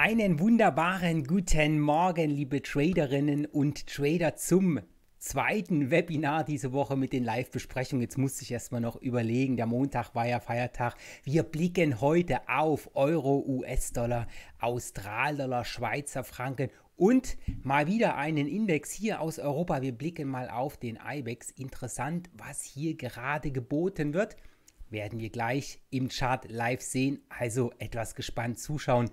Einen wunderbaren guten Morgen, liebe Traderinnen und Trader, zum zweiten Webinar diese Woche mit den Live-Besprechungen. Jetzt musste ich erstmal noch überlegen, der Montag war ja Feiertag. Wir blicken heute auf Euro, US-Dollar, Austral-Dollar, Schweizer Franken und mal wieder einen Index hier aus Europa. Wir blicken mal auf den IBEX. Interessant, was hier gerade geboten wird. Werden wir gleich im Chart live sehen. Also etwas gespannt zuschauen.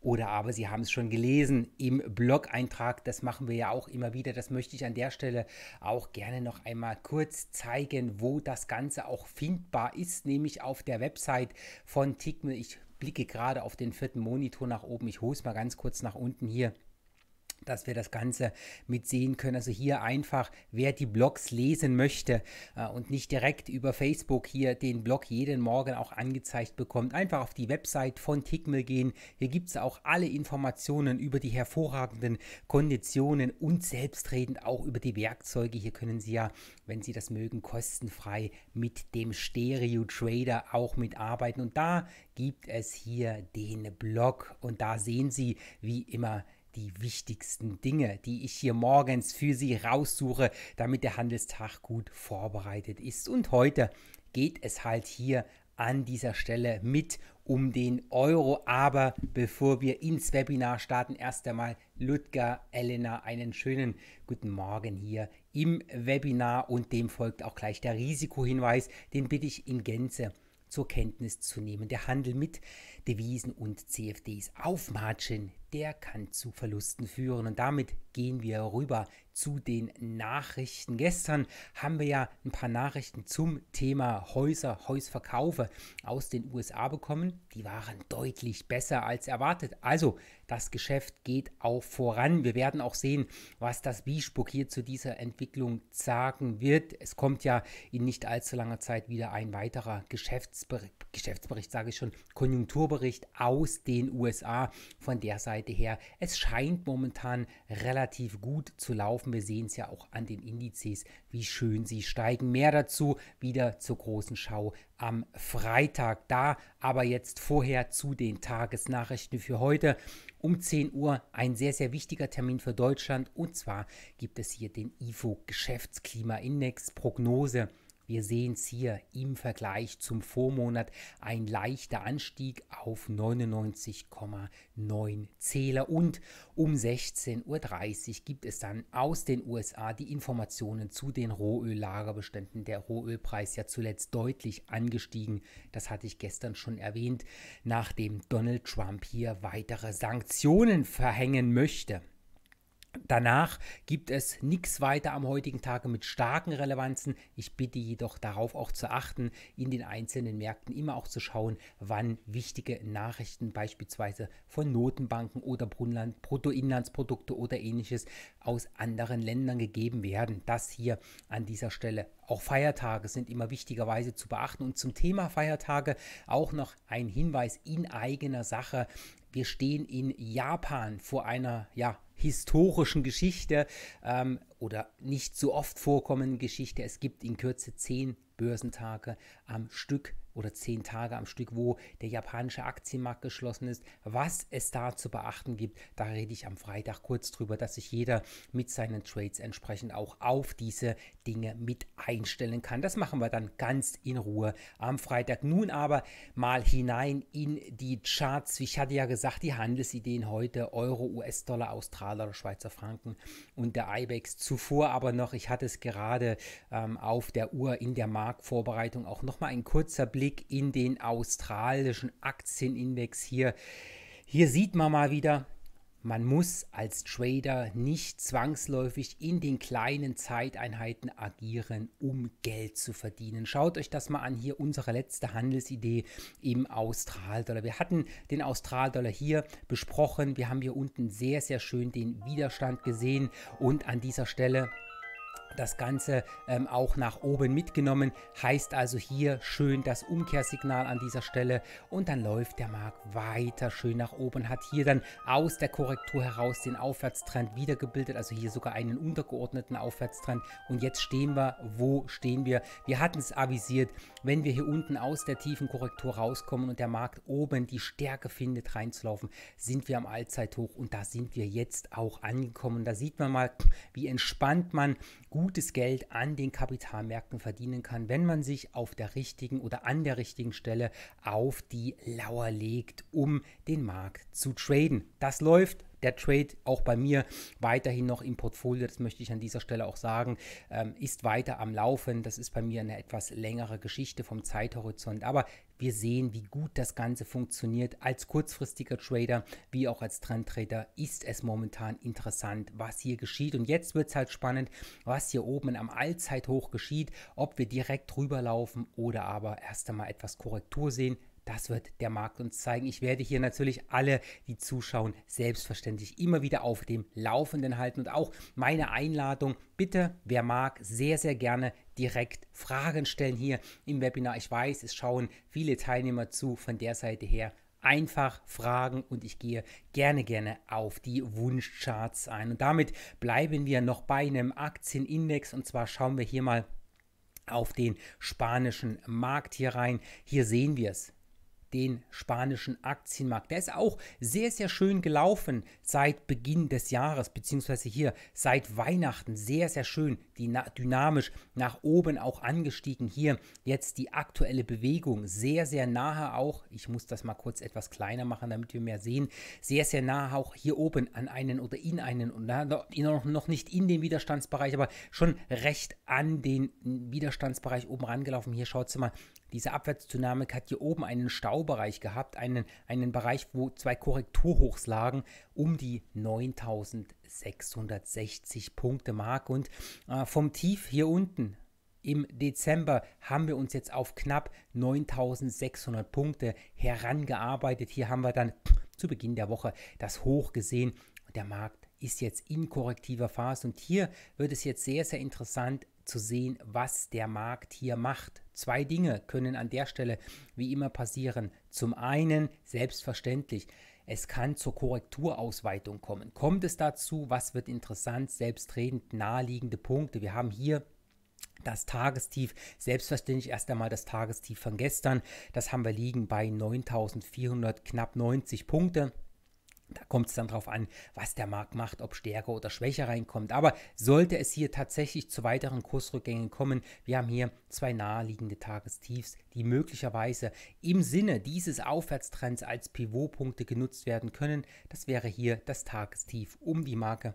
Oder aber Sie haben es schon gelesen im Blog-Eintrag. Das machen wir ja auch immer wieder. Das möchte ich an der Stelle auch gerne noch einmal kurz zeigen, wo das Ganze auch findbar ist, nämlich auf der Website von Tickmill. Ich blicke gerade auf den vierten Monitor nach oben. Ich hole es mal ganz kurz nach unten hier dass wir das Ganze mitsehen können. Also hier einfach, wer die Blogs lesen möchte äh, und nicht direkt über Facebook hier den Blog jeden Morgen auch angezeigt bekommt, einfach auf die Website von Tickmill gehen. Hier gibt es auch alle Informationen über die hervorragenden Konditionen und selbstredend auch über die Werkzeuge. Hier können Sie ja, wenn Sie das mögen, kostenfrei mit dem Stereo Trader auch mitarbeiten. Und da gibt es hier den Blog und da sehen Sie wie immer die wichtigsten Dinge, die ich hier morgens für Sie raussuche, damit der Handelstag gut vorbereitet ist. Und heute geht es halt hier an dieser Stelle mit um den Euro. Aber bevor wir ins Webinar starten, erst einmal Ludger, Elena, einen schönen guten Morgen hier im Webinar und dem folgt auch gleich der Risikohinweis. Den bitte ich in Gänze zur Kenntnis zu nehmen. Der Handel mit Devisen und CFDs auf Margin der kann zu Verlusten führen. Und damit gehen wir rüber zu den Nachrichten. Gestern haben wir ja ein paar Nachrichten zum Thema Häuser, Häusverkaufe aus den USA bekommen. Die waren deutlich besser als erwartet. Also das Geschäft geht auch voran. Wir werden auch sehen, was das Wiesburg hier zu dieser Entwicklung sagen wird. Es kommt ja in nicht allzu langer Zeit wieder ein weiterer Geschäftsbericht, Geschäftsbericht sage ich schon, Konjunkturbericht aus den USA. Von der Seite Seite her. Es scheint momentan relativ gut zu laufen. Wir sehen es ja auch an den Indizes, wie schön sie steigen. Mehr dazu wieder zur großen Schau am Freitag. Da aber jetzt vorher zu den Tagesnachrichten für heute. Um 10 Uhr ein sehr, sehr wichtiger Termin für Deutschland. Und zwar gibt es hier den IFO Geschäftsklimaindex Prognose wir sehen es hier im Vergleich zum Vormonat ein leichter Anstieg auf 99,9 Zähler und um 16.30 Uhr gibt es dann aus den USA die Informationen zu den Rohöllagerbeständen. Der Rohölpreis ja zuletzt deutlich angestiegen, das hatte ich gestern schon erwähnt, nachdem Donald Trump hier weitere Sanktionen verhängen möchte. Danach gibt es nichts weiter am heutigen Tage mit starken Relevanzen. Ich bitte jedoch darauf auch zu achten, in den einzelnen Märkten immer auch zu schauen, wann wichtige Nachrichten beispielsweise von Notenbanken oder Bruttoinlandsprodukte oder ähnliches aus anderen Ländern gegeben werden. Das hier an dieser Stelle. Auch Feiertage sind immer wichtigerweise zu beachten. Und zum Thema Feiertage auch noch ein Hinweis in eigener Sache. Wir stehen in Japan vor einer ja, historischen Geschichte ähm, oder nicht so oft vorkommenden Geschichte. Es gibt in Kürze zehn Börsentage am Stück oder zehn Tage am Stück, wo der japanische Aktienmarkt geschlossen ist, was es da zu beachten gibt. Da rede ich am Freitag kurz drüber, dass sich jeder mit seinen Trades entsprechend auch auf diese Dinge mit einstellen kann. Das machen wir dann ganz in Ruhe am Freitag. Nun aber mal hinein in die Charts. Ich hatte ja gesagt, die Handelsideen heute Euro, US-Dollar, Australier, Schweizer Franken und der IBEX. Zuvor aber noch, ich hatte es gerade ähm, auf der Uhr in der Marktvorbereitung auch nochmal ein kurzer Blick Blick in den australischen Aktienindex hier. Hier sieht man mal wieder, man muss als Trader nicht zwangsläufig in den kleinen Zeiteinheiten agieren, um Geld zu verdienen. Schaut euch das mal an, hier unsere letzte Handelsidee im Australdollar. Wir hatten den Australdollar hier besprochen. Wir haben hier unten sehr, sehr schön den Widerstand gesehen und an dieser Stelle das Ganze ähm, auch nach oben mitgenommen. Heißt also hier schön das Umkehrsignal an dieser Stelle und dann läuft der Markt weiter schön nach oben, hat hier dann aus der Korrektur heraus den Aufwärtstrend wiedergebildet, also hier sogar einen untergeordneten Aufwärtstrend und jetzt stehen wir, wo stehen wir? Wir hatten es avisiert, wenn wir hier unten aus der tiefen Korrektur rauskommen und der Markt oben die Stärke findet reinzulaufen, sind wir am Allzeithoch und da sind wir jetzt auch angekommen. Da sieht man mal, wie entspannt man gutes Geld an den Kapitalmärkten verdienen kann, wenn man sich auf der richtigen oder an der richtigen Stelle auf die Lauer legt, um den Markt zu traden. Das läuft der Trade auch bei mir weiterhin noch im Portfolio, das möchte ich an dieser Stelle auch sagen, ähm, ist weiter am Laufen. Das ist bei mir eine etwas längere Geschichte vom Zeithorizont, aber wir sehen, wie gut das Ganze funktioniert. Als kurzfristiger Trader wie auch als Trendtrader ist es momentan interessant, was hier geschieht. Und jetzt wird es halt spannend, was hier oben am Allzeithoch geschieht, ob wir direkt rüberlaufen oder aber erst einmal etwas Korrektur sehen. Das wird der Markt uns zeigen. Ich werde hier natürlich alle, die zuschauen, selbstverständlich immer wieder auf dem Laufenden halten und auch meine Einladung. Bitte, wer mag, sehr, sehr gerne direkt Fragen stellen hier im Webinar. Ich weiß, es schauen viele Teilnehmer zu von der Seite her einfach fragen und ich gehe gerne, gerne auf die Wunschcharts ein. Und damit bleiben wir noch bei einem Aktienindex und zwar schauen wir hier mal auf den spanischen Markt hier rein. Hier sehen wir es den spanischen Aktienmarkt. Der ist auch sehr, sehr schön gelaufen seit Beginn des Jahres, beziehungsweise hier seit Weihnachten. Sehr, sehr schön dynamisch nach oben auch angestiegen. Hier jetzt die aktuelle Bewegung sehr, sehr nahe auch. Ich muss das mal kurz etwas kleiner machen, damit wir mehr sehen. Sehr, sehr nahe auch hier oben an einen oder in einen und noch, nicht in den Widerstandsbereich, aber schon recht an den Widerstandsbereich oben rangelaufen. Hier schaut es mal diese Abwärtsdynamik hat hier oben einen Staubereich gehabt, einen, einen Bereich, wo zwei Korrekturhochs lagen, um die 9660 Punkte Mark. Und äh, vom Tief hier unten im Dezember haben wir uns jetzt auf knapp 9600 Punkte herangearbeitet. Hier haben wir dann zu Beginn der Woche das Hoch gesehen. Der Markt ist jetzt in korrektiver Phase und hier wird es jetzt sehr, sehr interessant, zu sehen, was der Markt hier macht. Zwei Dinge können an der Stelle wie immer passieren. Zum einen, selbstverständlich, es kann zur Korrekturausweitung kommen. Kommt es dazu, was wird interessant, selbstredend naheliegende Punkte? Wir haben hier das Tagestief, selbstverständlich erst einmal das Tagestief von gestern, das haben wir liegen bei 9400 knapp 90 Punkte. Da kommt es dann darauf an, was der Markt macht, ob stärker oder schwächer reinkommt. Aber sollte es hier tatsächlich zu weiteren Kursrückgängen kommen, wir haben hier zwei naheliegende Tagestiefs, die möglicherweise im Sinne dieses Aufwärtstrends als Pivotpunkte genutzt werden können. Das wäre hier das Tagestief um die Marke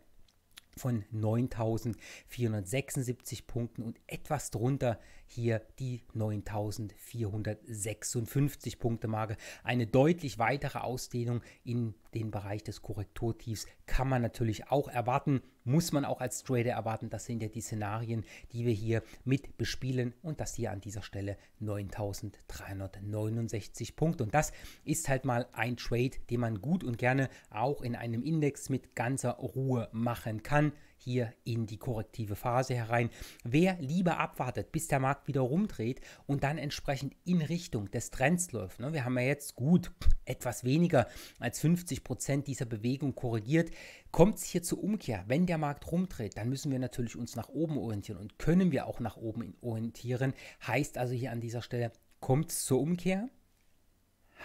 von 9.476 Punkten und etwas drunter hier die 9.456 Punkte Marke. Eine deutlich weitere Ausdehnung in den Bereich des Korrekturtiefs kann man natürlich auch erwarten muss man auch als Trader erwarten. Das sind ja die Szenarien, die wir hier mit bespielen und das hier an dieser Stelle 9369 Punkte. Und das ist halt mal ein Trade, den man gut und gerne auch in einem Index mit ganzer Ruhe machen kann hier in die korrektive Phase herein. Wer lieber abwartet, bis der Markt wieder rumdreht und dann entsprechend in Richtung des Trends läuft. Ne? Wir haben ja jetzt gut etwas weniger als 50 Prozent dieser Bewegung korrigiert. Kommt es hier zur Umkehr? Wenn der Markt rumdreht, dann müssen wir natürlich uns nach oben orientieren und können wir auch nach oben orientieren. Heißt also hier an dieser Stelle, kommt es zur Umkehr?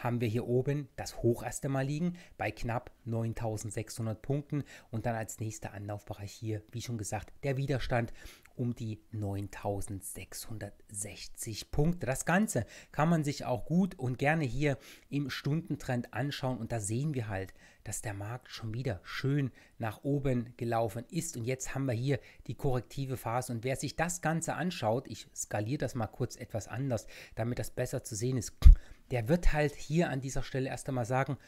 haben wir hier oben das Hoch erst einmal liegen bei knapp 9600 Punkten und dann als nächster Anlaufbereich hier, wie schon gesagt, der Widerstand um die 9660 Punkte. Das Ganze kann man sich auch gut und gerne hier im Stundentrend anschauen und da sehen wir halt, dass der Markt schon wieder schön nach oben gelaufen ist und jetzt haben wir hier die korrektive Phase und wer sich das Ganze anschaut, ich skaliere das mal kurz etwas anders, damit das besser zu sehen ist, der wird halt hier an dieser Stelle erst einmal sagen,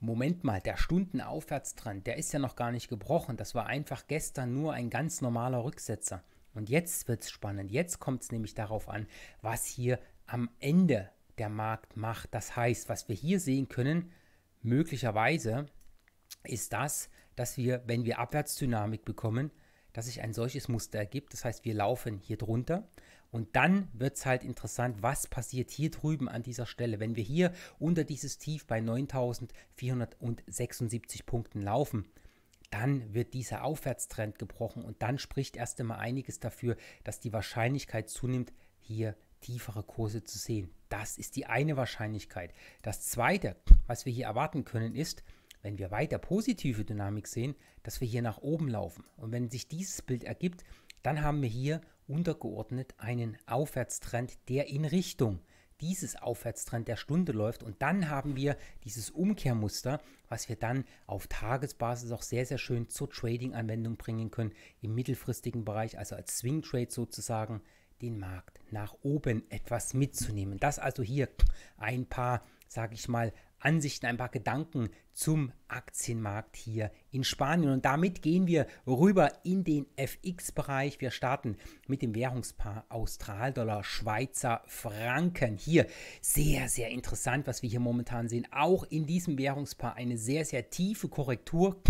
Moment mal, der Stundenaufwärtstrend, der ist ja noch gar nicht gebrochen. Das war einfach gestern nur ein ganz normaler Rücksetzer. Und jetzt wird es spannend. Jetzt kommt es nämlich darauf an, was hier am Ende der Markt macht. Das heißt, was wir hier sehen können, möglicherweise ist das, dass wir, wenn wir Abwärtsdynamik bekommen, dass sich ein solches Muster ergibt. Das heißt, wir laufen hier drunter, und dann wird es halt interessant, was passiert hier drüben an dieser Stelle. Wenn wir hier unter dieses Tief bei 9476 Punkten laufen, dann wird dieser Aufwärtstrend gebrochen und dann spricht erst einmal einiges dafür, dass die Wahrscheinlichkeit zunimmt, hier tiefere Kurse zu sehen. Das ist die eine Wahrscheinlichkeit. Das zweite, was wir hier erwarten können, ist, wenn wir weiter positive Dynamik sehen, dass wir hier nach oben laufen. Und wenn sich dieses Bild ergibt, dann haben wir hier untergeordnet einen Aufwärtstrend, der in Richtung dieses Aufwärtstrend der Stunde läuft. Und dann haben wir dieses Umkehrmuster, was wir dann auf Tagesbasis auch sehr, sehr schön zur Trading-Anwendung bringen können, im mittelfristigen Bereich, also als Swing Trade sozusagen, den Markt nach oben etwas mitzunehmen. Das also hier ein paar, sage ich mal, Ansichten, ein paar Gedanken zum Aktienmarkt hier in Spanien. Und damit gehen wir rüber in den FX-Bereich. Wir starten mit dem Währungspaar Australdollar, Schweizer Franken. Hier sehr, sehr interessant, was wir hier momentan sehen. Auch in diesem Währungspaar eine sehr, sehr tiefe Korrektur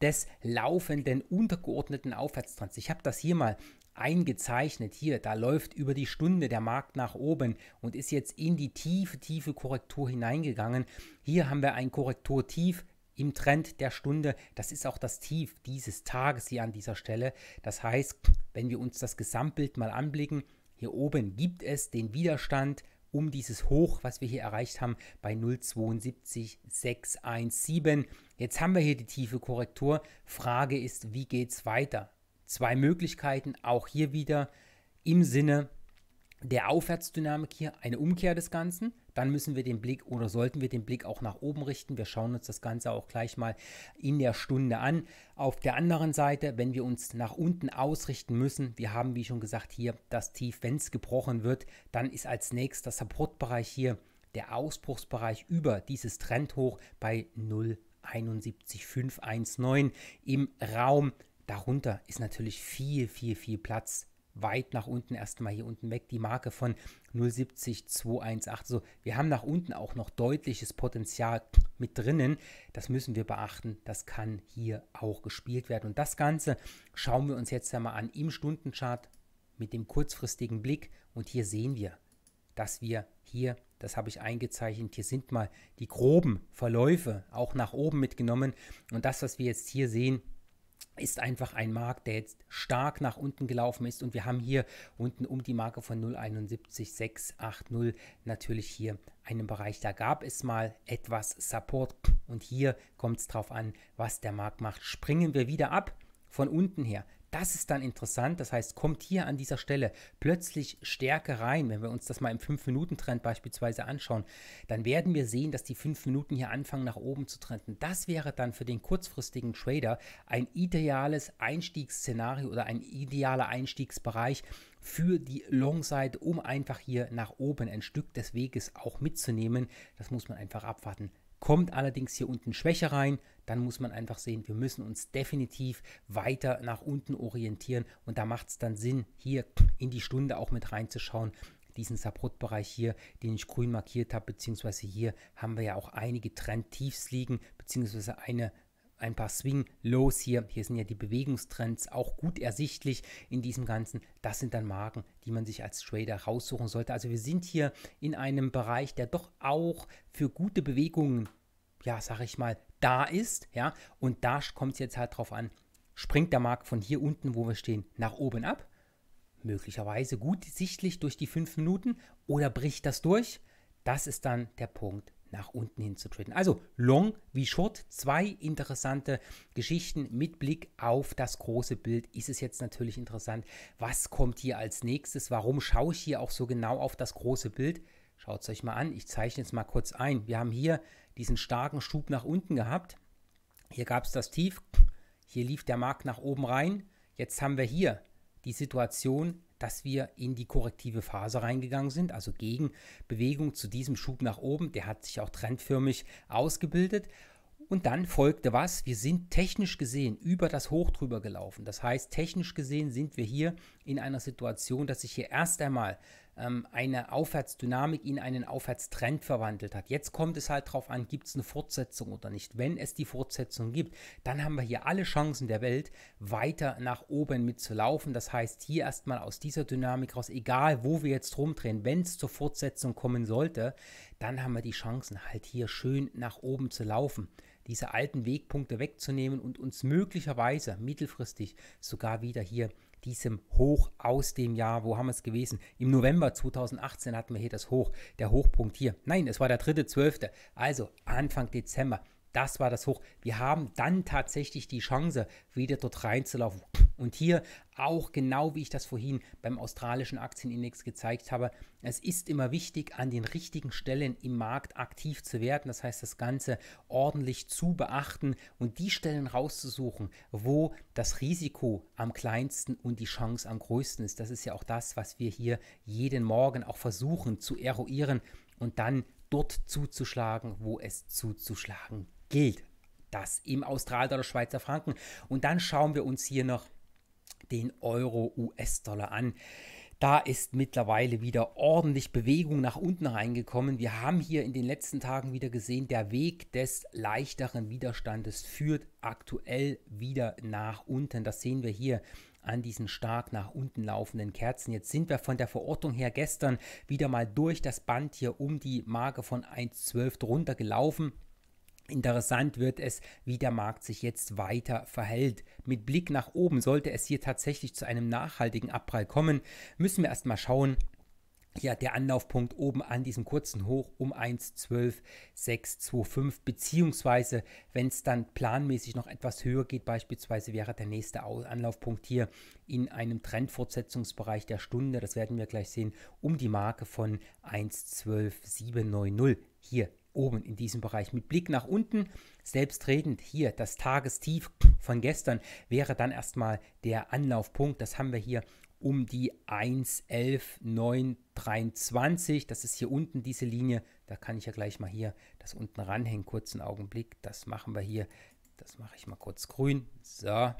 des laufenden, untergeordneten Aufwärtstrends. Ich habe das hier mal eingezeichnet. Hier, da läuft über die Stunde der Markt nach oben und ist jetzt in die tiefe, tiefe Korrektur hineingegangen. Hier haben wir ein Korrekturtief im Trend der Stunde. Das ist auch das Tief dieses Tages hier an dieser Stelle. Das heißt, wenn wir uns das Gesamtbild mal anblicken, hier oben gibt es den Widerstand um dieses Hoch, was wir hier erreicht haben, bei 0,72617. Jetzt haben wir hier die tiefe Korrektur. Frage ist, wie geht es weiter? Zwei Möglichkeiten, auch hier wieder im Sinne der Aufwärtsdynamik hier eine Umkehr des Ganzen. Dann müssen wir den Blick oder sollten wir den Blick auch nach oben richten. Wir schauen uns das Ganze auch gleich mal in der Stunde an. Auf der anderen Seite, wenn wir uns nach unten ausrichten müssen, wir haben wie schon gesagt hier das Tief, wenn es gebrochen wird, dann ist als nächstes der Supportbereich hier der Ausbruchsbereich über dieses Trendhoch bei 0,71519 im Raum Darunter ist natürlich viel, viel, viel Platz. Weit nach unten erstmal hier unten weg die Marke von 070218. So, wir haben nach unten auch noch deutliches Potenzial mit drinnen. Das müssen wir beachten. Das kann hier auch gespielt werden. Und das Ganze schauen wir uns jetzt einmal an im Stundenchart mit dem kurzfristigen Blick. Und hier sehen wir, dass wir hier, das habe ich eingezeichnet, hier sind mal die groben Verläufe auch nach oben mitgenommen. Und das, was wir jetzt hier sehen, ist einfach ein Markt, der jetzt stark nach unten gelaufen ist und wir haben hier unten um die Marke von 0,71680 natürlich hier einen Bereich, da gab es mal etwas Support und hier kommt es drauf an, was der Markt macht. Springen wir wieder ab von unten her, das ist dann interessant. Das heißt, kommt hier an dieser Stelle plötzlich Stärke rein. Wenn wir uns das mal im 5-Minuten-Trend beispielsweise anschauen, dann werden wir sehen, dass die 5 Minuten hier anfangen nach oben zu trenden. Das wäre dann für den kurzfristigen Trader ein ideales Einstiegsszenario oder ein idealer Einstiegsbereich, für die Long-Side, um einfach hier nach oben ein Stück des Weges auch mitzunehmen. Das muss man einfach abwarten. Kommt allerdings hier unten Schwäche rein, dann muss man einfach sehen, wir müssen uns definitiv weiter nach unten orientieren und da macht es dann Sinn, hier in die Stunde auch mit reinzuschauen, diesen Support-Bereich hier, den ich grün markiert habe, beziehungsweise hier haben wir ja auch einige Trendtiefs liegen, beziehungsweise eine ein paar Swing-Lows hier. Hier sind ja die Bewegungstrends auch gut ersichtlich in diesem Ganzen. Das sind dann Marken, die man sich als Trader raussuchen sollte. Also wir sind hier in einem Bereich, der doch auch für gute Bewegungen, ja, sag ich mal, da ist. Ja, und da kommt es jetzt halt drauf an, springt der Markt von hier unten, wo wir stehen, nach oben ab. Möglicherweise gut sichtlich durch die fünf Minuten oder bricht das durch? Das ist dann der Punkt, nach unten hin zu traden. Also Long wie Short, zwei interessante Geschichten mit Blick auf das große Bild. Ist es jetzt natürlich interessant, was kommt hier als nächstes? Warum schaue ich hier auch so genau auf das große Bild? Schaut es euch mal an, ich zeichne es mal kurz ein. Wir haben hier diesen starken Schub nach unten gehabt. Hier gab es das Tief, hier lief der Markt nach oben rein. Jetzt haben wir hier die Situation, dass wir in die korrektive Phase reingegangen sind, also gegen Bewegung zu diesem Schub nach oben. Der hat sich auch trendförmig ausgebildet. Und dann folgte was? Wir sind technisch gesehen über das Hoch drüber gelaufen. Das heißt, technisch gesehen sind wir hier in einer Situation, dass sich hier erst einmal ähm, eine Aufwärtsdynamik in einen Aufwärtstrend verwandelt hat. Jetzt kommt es halt darauf an, gibt es eine Fortsetzung oder nicht. Wenn es die Fortsetzung gibt, dann haben wir hier alle Chancen der Welt, weiter nach oben mitzulaufen. Das heißt, hier erstmal aus dieser Dynamik raus, egal wo wir jetzt rumdrehen, wenn es zur Fortsetzung kommen sollte, dann haben wir die Chancen, halt hier schön nach oben zu laufen, diese alten Wegpunkte wegzunehmen und uns möglicherweise mittelfristig sogar wieder hier diesem Hoch aus dem Jahr, wo haben wir es gewesen? Im November 2018 hatten wir hier das Hoch, der Hochpunkt hier. Nein, es war der dritte, zwölfte, also Anfang Dezember das war das Hoch. Wir haben dann tatsächlich die Chance, wieder dort reinzulaufen. Und hier auch genau wie ich das vorhin beim australischen Aktienindex gezeigt habe, es ist immer wichtig, an den richtigen Stellen im Markt aktiv zu werden. Das heißt, das Ganze ordentlich zu beachten und die Stellen rauszusuchen, wo das Risiko am kleinsten und die Chance am größten ist. Das ist ja auch das, was wir hier jeden Morgen auch versuchen zu eruieren und dann dort zuzuschlagen, wo es zuzuschlagen gilt das im Austral- oder Schweizer Franken. Und dann schauen wir uns hier noch den Euro-US-Dollar an. Da ist mittlerweile wieder ordentlich Bewegung nach unten reingekommen. Wir haben hier in den letzten Tagen wieder gesehen, der Weg des leichteren Widerstandes führt aktuell wieder nach unten. Das sehen wir hier an diesen stark nach unten laufenden Kerzen. Jetzt sind wir von der Verortung her gestern wieder mal durch das Band hier um die Marke von 1,12 drunter gelaufen. Interessant wird es, wie der Markt sich jetzt weiter verhält. Mit Blick nach oben sollte es hier tatsächlich zu einem nachhaltigen Abprall kommen, müssen wir erstmal schauen, ja, der Anlaufpunkt oben an diesem kurzen Hoch um 1,12625, beziehungsweise wenn es dann planmäßig noch etwas höher geht, beispielsweise wäre der nächste Anlaufpunkt hier in einem Trendfortsetzungsbereich der Stunde, das werden wir gleich sehen, um die Marke von 1,12790 hier oben in diesem Bereich. Mit Blick nach unten, selbstredend hier das Tagestief von gestern wäre dann erstmal der Anlaufpunkt. Das haben wir hier um die 1,11,923. Das ist hier unten diese Linie. Da kann ich ja gleich mal hier das unten ranhängen. Kurzen Augenblick. Das machen wir hier. Das mache ich mal kurz grün. So.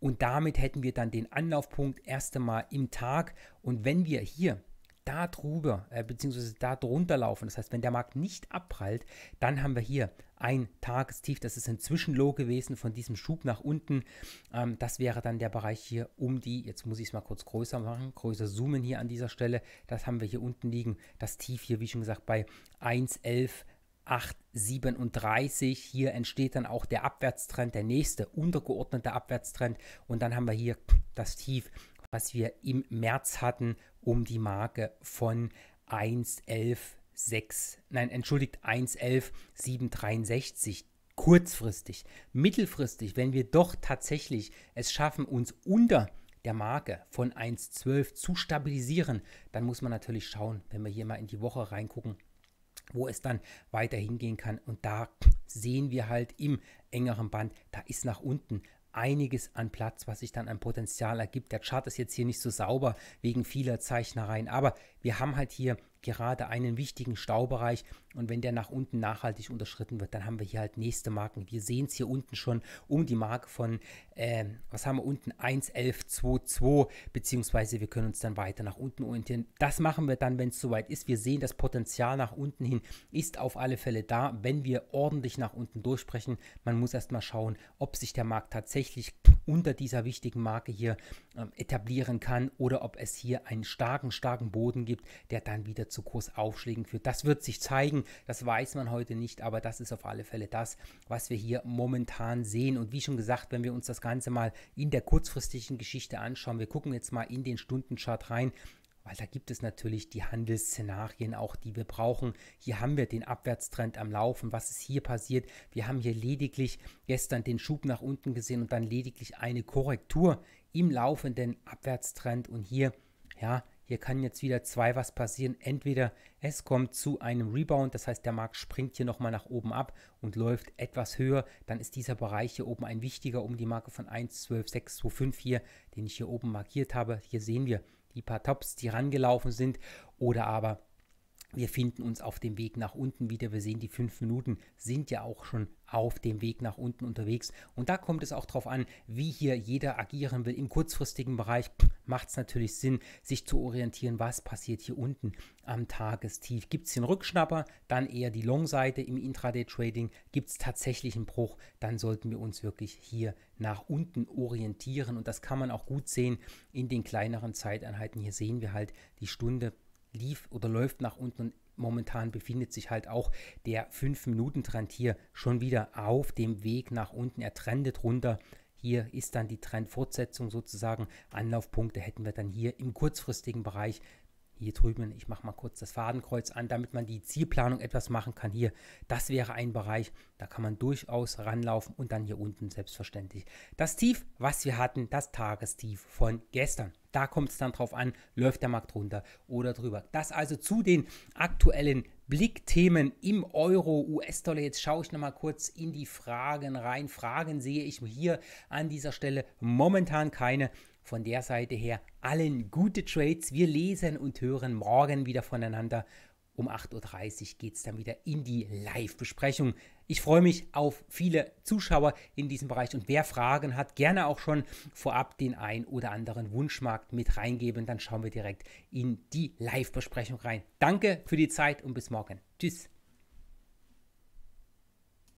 Und damit hätten wir dann den Anlaufpunkt erst einmal im Tag. Und wenn wir hier darüber drüber äh, bzw. da laufen. Das heißt, wenn der Markt nicht abprallt, dann haben wir hier ein Tagestief. Das ist ein Zwischenlow gewesen von diesem Schub nach unten. Ähm, das wäre dann der Bereich hier um die, jetzt muss ich es mal kurz größer machen, größer zoomen hier an dieser Stelle. Das haben wir hier unten liegen. Das Tief hier, wie schon gesagt, bei 1,11. 837. Hier entsteht dann auch der Abwärtstrend, der nächste untergeordnete Abwärtstrend. Und dann haben wir hier das Tief, was wir im März hatten um die Marke von 1116, nein, entschuldigt 111763 kurzfristig, mittelfristig, wenn wir doch tatsächlich es schaffen, uns unter der Marke von 1,12 zu stabilisieren, dann muss man natürlich schauen, wenn wir hier mal in die Woche reingucken, wo es dann weiter hingehen kann. Und da sehen wir halt im engeren Band, da ist nach unten einiges an Platz, was sich dann an Potenzial ergibt. Der Chart ist jetzt hier nicht so sauber wegen vieler Zeichnereien, aber wir haben halt hier gerade einen wichtigen Staubereich und wenn der nach unten nachhaltig unterschritten wird, dann haben wir hier halt nächste Marken. Wir sehen es hier unten schon um die Marke von, äh, was haben wir unten? 11122, beziehungsweise wir können uns dann weiter nach unten orientieren. Das machen wir dann, wenn es soweit ist. Wir sehen, das Potenzial nach unten hin ist auf alle Fälle da, wenn wir ordentlich nach unten durchbrechen. Man muss erstmal schauen, ob sich der Markt tatsächlich unter dieser wichtigen Marke hier äh, etablieren kann oder ob es hier einen starken, starken Boden gibt, der dann wieder zu Kursaufschlägen führt. Das wird sich zeigen. Das weiß man heute nicht, aber das ist auf alle Fälle das, was wir hier momentan sehen. Und wie schon gesagt, wenn wir uns das Ganze mal in der kurzfristigen Geschichte anschauen, wir gucken jetzt mal in den Stundenchart rein, weil da gibt es natürlich die Handelsszenarien auch, die wir brauchen. Hier haben wir den Abwärtstrend am Laufen. Was ist hier passiert? Wir haben hier lediglich gestern den Schub nach unten gesehen und dann lediglich eine Korrektur im laufenden Abwärtstrend und hier, ja, hier kann jetzt wieder zwei was passieren. Entweder es kommt zu einem Rebound, das heißt der Markt springt hier nochmal nach oben ab und läuft etwas höher, dann ist dieser Bereich hier oben ein wichtiger um die Marke von 1, 12, 6, 2, 5 hier, den ich hier oben markiert habe. Hier sehen wir die paar Tops, die rangelaufen sind oder aber wir finden uns auf dem Weg nach unten wieder. Wir sehen, die fünf Minuten sind ja auch schon auf dem Weg nach unten unterwegs. Und da kommt es auch darauf an, wie hier jeder agieren will. Im kurzfristigen Bereich macht es natürlich Sinn, sich zu orientieren, was passiert hier unten am Tagestief. Gibt es den Rückschnapper, dann eher die Long-Seite im Intraday-Trading. Gibt es tatsächlich einen Bruch, dann sollten wir uns wirklich hier nach unten orientieren. Und das kann man auch gut sehen in den kleineren Zeiteinheiten. Hier sehen wir halt die Stunde lief oder läuft nach unten momentan befindet sich halt auch der 5-Minuten-Trend hier schon wieder auf dem Weg nach unten. Er trendet runter. Hier ist dann die Trendfortsetzung sozusagen. Anlaufpunkte hätten wir dann hier im kurzfristigen Bereich. Hier drüben, ich mache mal kurz das Fadenkreuz an, damit man die Zielplanung etwas machen kann. Hier, das wäre ein Bereich, da kann man durchaus ranlaufen und dann hier unten selbstverständlich das Tief, was wir hatten, das Tagestief von gestern. Da kommt es dann drauf an, läuft der Markt runter oder drüber. Das also zu den aktuellen Blickthemen im Euro, US-Dollar. Jetzt schaue ich nochmal kurz in die Fragen rein. Fragen sehe ich hier an dieser Stelle momentan keine. Von der Seite her allen gute Trades. Wir lesen und hören morgen wieder voneinander. Um 8.30 Uhr geht es dann wieder in die Live-Besprechung ich freue mich auf viele Zuschauer in diesem Bereich und wer Fragen hat, gerne auch schon vorab den ein oder anderen Wunschmarkt mit reingeben. Dann schauen wir direkt in die Live-Besprechung rein. Danke für die Zeit und bis morgen. Tschüss.